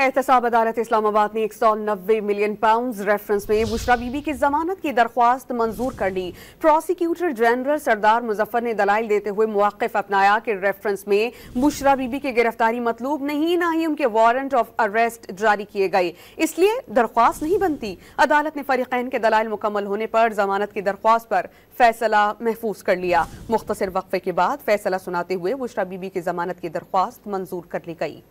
एहतसाब अदालत इस्लामाबाद ने एक सौ नब्बे मिलियन पाउंड रेफरेंस में बुशरा बीबी की जमानत की दरख्वास्त मंजूर कर ली प्रोसिक्यूटर जनरल सरदार मुजफ्फर ने दलाइल देते हुए मौकफ अपनाया कि रेफरेंस में बुशरा बीबी की गिरफ्तारी मतलूब नहीं ना ही उनके वारंट ऑफ अरेस्ट जारी किए गए इसलिए दरख्वास्त नहीं बनती अदालत ने फरीकैन के दलाइल मुकम्मल होने पर जमानत की दरख्वास्त पर फैसला महफूज कर लिया मुख्तर वक्फे के बाद फैसला सुनाते हुए बुशरा बीबी की जमानत की दरख्वास्त मंजूर कर ली गई